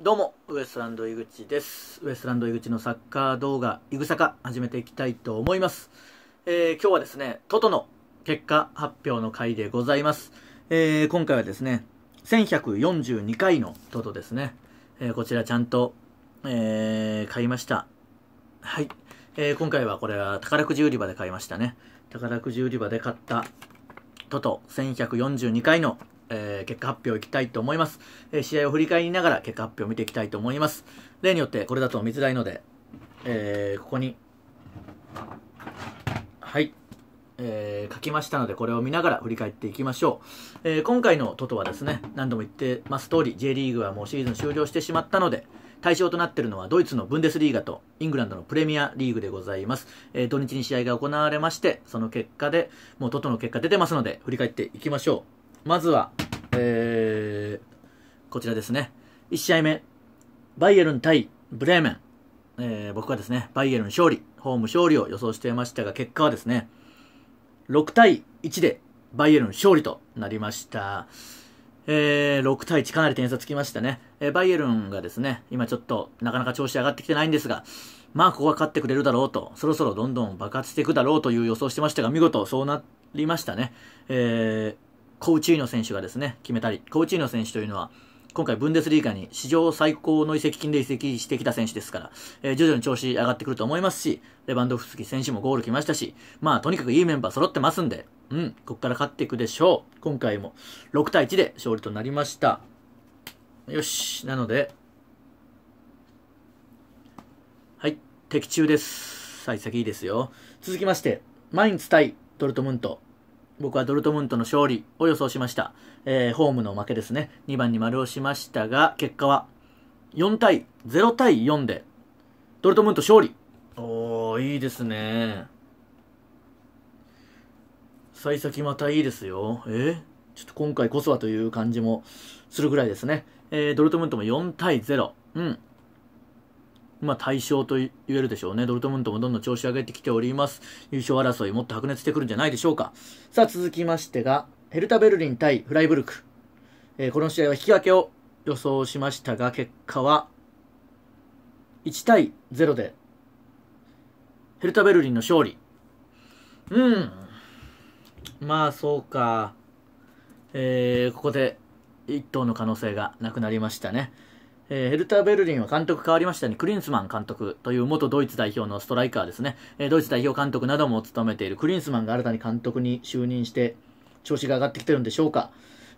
どうも、ウエストランド井口です。ウエストランド井口のサッカー動画、いぐさか、始めていきたいと思います。えー、今日はですね、トトの結果発表の回でございます。えー、今回はですね、1142回のトトですね。えー、こちらちゃんと、えー、買いました。はい。えー、今回はこれは宝くじ売り場で買いましたね。宝くじ売り場で買ったトト1142回のえー、結果発表いきたいと思います。えー、試合を振り返りながら結果発表を見ていきたいと思います。例によってこれだと見づらいので、えー、ここに、はい、えー、書きましたので、これを見ながら振り返っていきましょう。えー、今回のトトはですね、何度も言ってます通り、J リーグはもうシーズン終了してしまったので、対象となっているのはドイツのブンデスリーガとイングランドのプレミアリーグでございます。えー、土日に試合が行われまして、その結果で、もうトトの結果出てますので、振り返っていきましょう。まずは、えー、こちらですね。1試合目、バイエルン対ブレーメン。えー、僕はですね、バイエルン勝利、ホーム勝利を予想していましたが、結果はですね、6対1でバイエルン勝利となりました。えー、6対1かなり点差つきましたね。えー、バイエルンがですね、今ちょっとなかなか調子上がってきてないんですが、まあここは勝ってくれるだろうと、そろそろどんどん爆発していくだろうという予想してましたが、見事そうなりましたね。えー、コウチーノ選手がですね、決めたり、コウチーノ選手というのは、今回ブンデスリーガに史上最高の移籍金で移籍してきた選手ですから、えー、徐々に調子上がってくると思いますし、レバンドフスキ選手もゴール来ましたし、まあとにかくいいメンバー揃ってますんで、うん、こっから勝っていくでしょう。今回も6対1で勝利となりました。よし、なので、はい、的中です。幸先いいですよ。続きまして、マインツ対ドルトムント。僕はドルトムントの勝利を予想しました。えー、ホームの負けですね。2番に丸をしましたが、結果は4対0対4で、ドルトムント勝利。おー、いいですね。幸先またいいですよ。えー、ちょっと今回こそはという感じもするぐらいですね。えー、ドルトムントも4対0。うん。まあ、対象と言えるでしょうね。ドルトムントもどんどん調子上げてきております。優勝争いもっと白熱してくるんじゃないでしょうか。さあ、続きましてが、ヘルタ・ベルリン対フライブルク。えー、この試合は引き分けを予想しましたが、結果は、1対0で、ヘルタ・ベルリンの勝利。うん。まあ、そうか。えー、ここで、1等の可能性がなくなりましたね。えー、ヘルター・ベルリンは監督変わりましたね。クリンスマン監督という元ドイツ代表のストライカーですね。えー、ドイツ代表監督なども務めているクリンスマンが新たに監督に就任して調子が上がってきてるんでしょうか。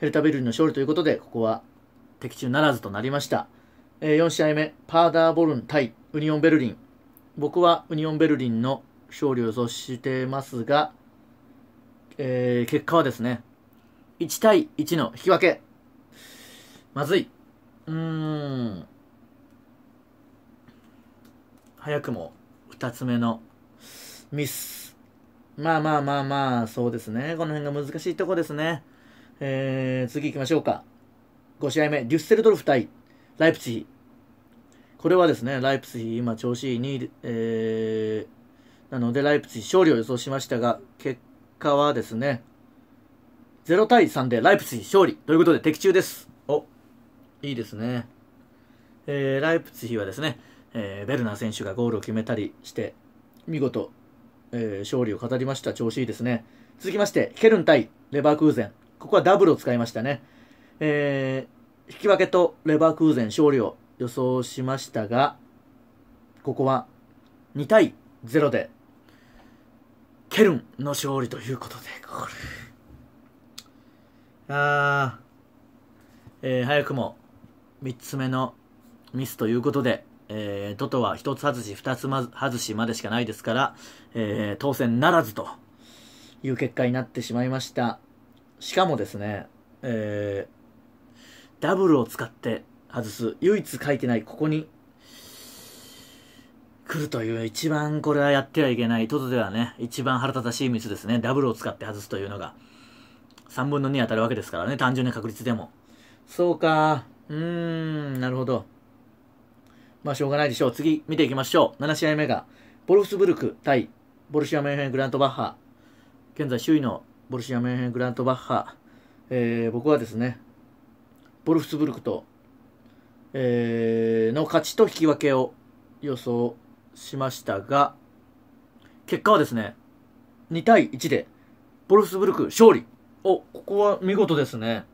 ヘルター・ベルリンの勝利ということで、ここは的中ならずとなりました。えー、4試合目、パーダーボルン対ウニオン・ベルリン。僕はウニオン・ベルリンの勝利を予想してますが、えー、結果はですね、1対1の引き分け。まずい。うーん早くも2つ目のミスまあまあまあまあそうですねこの辺が難しいとこですねえー、次行きましょうか5試合目デュッセルドルフ対ライプツヒこれはですねライプツヒ今調子いい2位、えー、なのでライプツヒ勝利を予想しましたが結果はですね0対3でライプツヒ勝利ということで的中ですおいいですね。えー、ライプツヒはですね、えー、ベルナー選手がゴールを決めたりして、見事、えー、勝利を飾りました。調子いいですね。続きまして、ケルン対レバークーゼン。ここはダブルを使いましたね。えー、引き分けとレバークーゼン勝利を予想しましたが、ここは2対0で、ケルンの勝利ということで、これ。あー、えー、早くも3つ目のミスということで、えー、トトは1つ外し、2つ外しまでしかないですから、えー、当選ならずという結果になってしまいました。しかもですね、えー、ダブルを使って外す、唯一書いてない、ここに来るという、一番これはやってはいけない、トトではね、一番腹立たしいミスですね。ダブルを使って外すというのが、3分の2当たるわけですからね、単純な確率でも。そうか。うーん、なるほど。まあ、しょうがないでしょう。次、見ていきましょう。7試合目が、ボルフスブルク対ボルシア・メンヘン・グラントバッハ。現在首位のボルシア・メンヘン・グラントバッハ。えー、僕はですね、ボルフスブルクと、えー、の勝ちと引き分けを予想しましたが、結果はですね、2対1で、ボルフスブルク勝利。お、ここは見事ですね。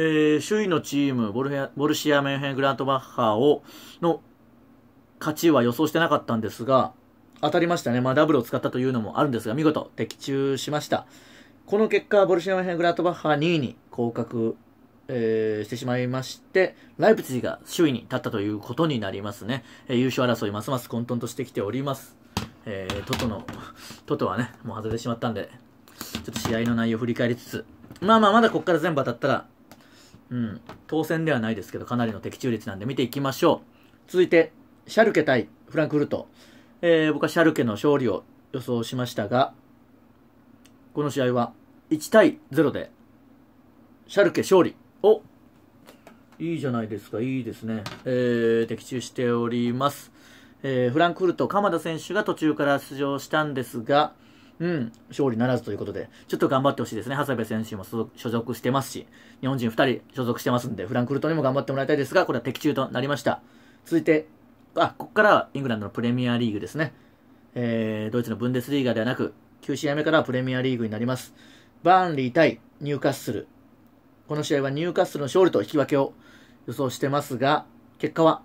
えー、周囲のチーム、ボルヘボルシア・メンヘン・グラントバッハを、の勝ちは予想してなかったんですが、当たりましたね。まあ、ダブルを使ったというのもあるんですが、見事的中しました。この結果、ボルシア・メンヘン・グラントバッハ2位に降格、えー、してしまいまして、ライプツィが首位に立ったということになりますね。えー、優勝争いますます混沌としてきております。えー、トトの、トトはね、もう外れてしまったんで、ちょっと試合の内容を振り返りつつ、まあまあ、まだここから全部当たったら、うん、当選ではないですけど、かなりの的中率なんで見ていきましょう。続いて、シャルケ対フランクフルト。えー、僕はシャルケの勝利を予想しましたが、この試合は1対0で、シャルケ勝利。おいいじゃないですか、いいですね。えー、的中しております。えー、フランクフルト、鎌田選手が途中から出場したんですが、うん、勝利ならずということで、ちょっと頑張ってほしいですね。長谷部選手も所属してますし、日本人2人所属してますんで、フランクフルトにも頑張ってもらいたいですが、これは的中となりました。続いて、あ、ここからはイングランドのプレミアリーグですね。えー、ドイツのブンデスリーガではなく、9試合目からプレミアリーグになります。バーンリー対ニューカッスル。この試合はニューカッスルの勝利と引き分けを予想してますが、結果は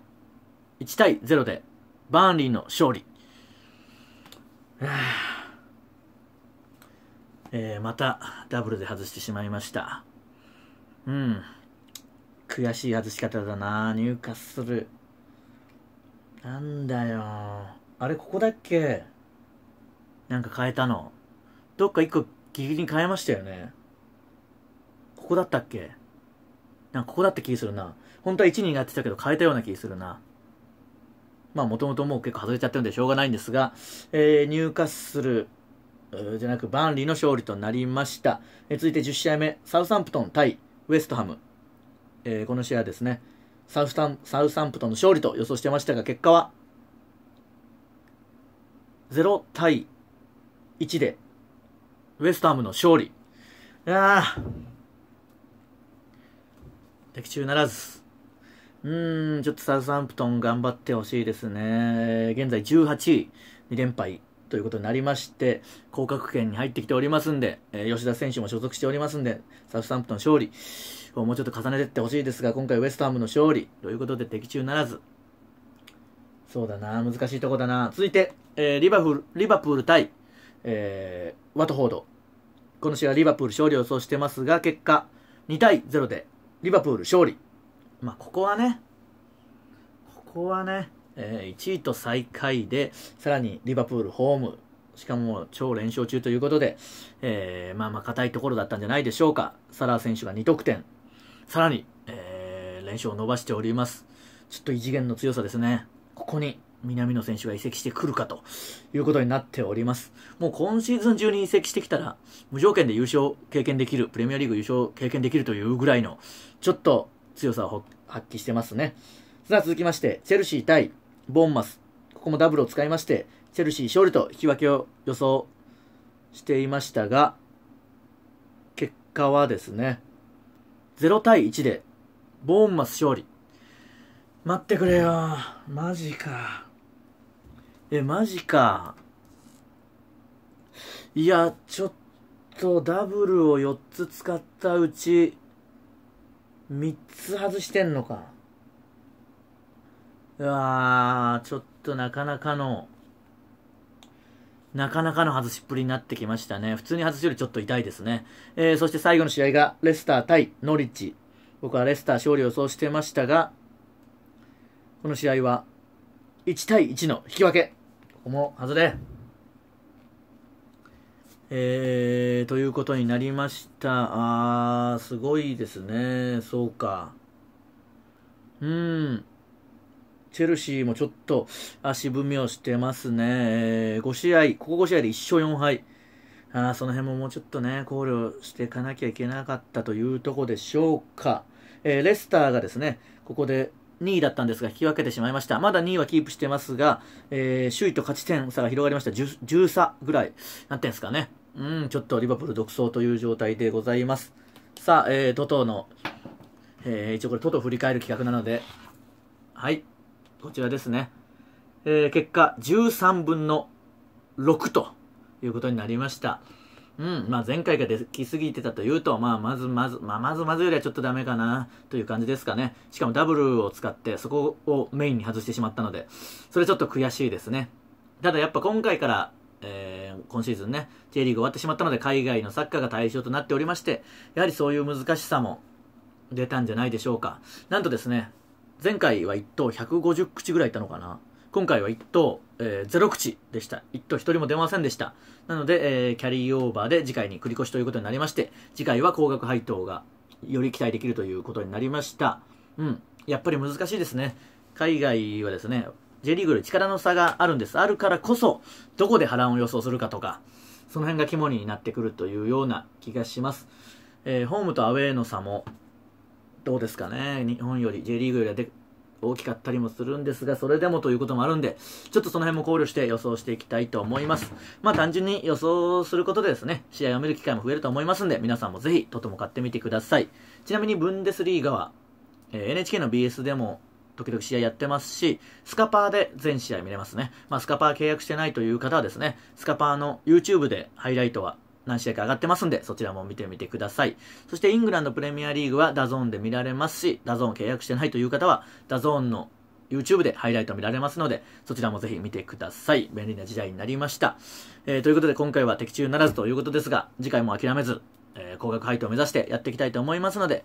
1対0でバーンリーの勝利。はぁえー、またダブルで外してしまいました。うん。悔しい外し方だな、入荷する。なんだよ。あれ、ここだっけなんか変えたの。どっか一個ギリギリに変えましたよね。ここだったっけなんかここだった気するな。本当は1になってたけど変えたような気するな。まあもともともう結構外れちゃってるんでしょうがないんですが、えー、入荷するじゃなくバンリーの勝利となりました。え続いて10試合目、サウサンプトン対ウエストハム。えー、この試合ですね、サウサンサウサンプトンの勝利と予想してましたが、結果は0対1でウエストハムの勝利。いや的中ならず。うーん、ちょっとサウサンプトン頑張ってほしいですね。現在18位、2連敗。ということになりまして、降格圏に入ってきておりますんで、えー、吉田選手も所属しておりますんで、サフスタンプトン勝利をもうちょっと重ねていってほしいですが、今回ウエストハムの勝利ということで的中ならず。そうだな、難しいとこだな。続いて、えー、リバフルリバプール対、えー、ワトフォード。この試合はリバプール勝利を予想してますが、結果、2対0でリバプール勝利。まあ、ここはね、ここはね、え1位と最下位で、さらにリバプールホーム、しかも超連勝中ということで、えー、まあまあ硬いところだったんじゃないでしょうか。サラー選手が2得点、さらに、えー、連勝を伸ばしております。ちょっと異次元の強さですね。ここに南野選手が移籍してくるかということになっております。もう今シーズン中に移籍してきたら、無条件で優勝経験できる、プレミアリーグ優勝経験できるというぐらいの、ちょっと強さを発揮してますね。さあ続きまして、チェルシー対ボーンマス、ここもダブルを使いまして、チェルシー勝利と引き分けを予想していましたが、結果はですね、0対1で、ボーンマス勝利。待ってくれよ。マジか。え、マジか。いや、ちょっとダブルを4つ使ったうち、3つ外してんのか。うわー、ちょっとなかなかの、なかなかの外しっぷりになってきましたね。普通に外すよりちょっと痛いですね。えー、そして最後の試合が、レスター対ノリッチ。僕はレスター勝利を予想してましたが、この試合は、1対1の引き分け。ここも外れ。えー、ということになりました。あー、すごいですね。そうか。うん。チェルシーもちょっと足踏みをしてますね。えー、5試合、ここ5試合で1勝4敗。あその辺ももうちょっとね、考慮していかなきゃいけなかったというとこでしょうか。えー、レスターがですね、ここで2位だったんですが、引き分けてしまいました。まだ2位はキープしてますが、えー、首位と勝ち点差が広がりました。10, 10差ぐらい、なんていうんですかね。うん、ちょっとリバプール独走という状態でございます。さあ、えー、トトの、えー、一応これトト振り返る企画なので、はい。こちらですね。えー、結果、13分の6ということになりました。うん、まあ、前回ができすぎてたというと、まあ、まずまず、まあ、まずまずよりはちょっとダメかなという感じですかね。しかもダブルを使ってそこをメインに外してしまったので、それちょっと悔しいですね。ただやっぱ今回から、えー、今シーズンね、J リーグ終わってしまったので、海外のサッカーが対象となっておりまして、やはりそういう難しさも出たんじゃないでしょうか。なんとですね、前回は1等150口ぐらいいたのかな。今回は1等、えー、0口でした。1等1人も出ませんでした。なので、えー、キャリーオーバーで次回に繰り越しということになりまして、次回は高額配当がより期待できるということになりました。うん。やっぱり難しいですね。海外はですね、J リーグより力の差があるんです。あるからこそ、どこで波乱を予想するかとか、その辺が肝になってくるというような気がします。えー、ホームとアウェーの差もどうですかね、日本より、J リーグよりはで大きかったりもするんですが、それでもということもあるんで、ちょっとその辺も考慮して予想していきたいと思います。まあ単純に予想することでですね、試合を見る機会も増えると思いますんで、皆さんもぜひとても買ってみてください。ちなみにブンデスリーガは、え NHK の BS でも時々試合やってますし、スカパーで全試合見れますね。まあスカパー契約してないという方はですね、スカパーの YouTube でハイライトは何試合か上がってますんで、そちらも見てみてください。そしてイングランドプレミアリーグはダゾーンで見られますし、ダゾーン契約してないという方は、ダゾーンの YouTube でハイライト見られますので、そちらもぜひ見てください。便利な時代になりました。えー、ということで今回は的中ならずということですが、次回も諦めず、えー、高額配当を目指してやっていきたいと思いますので、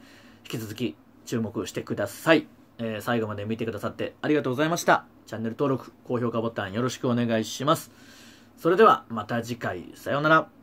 引き続き注目してください。えー、最後まで見てくださってありがとうございました。チャンネル登録、高評価ボタンよろしくお願いします。それではまた次回、さようなら。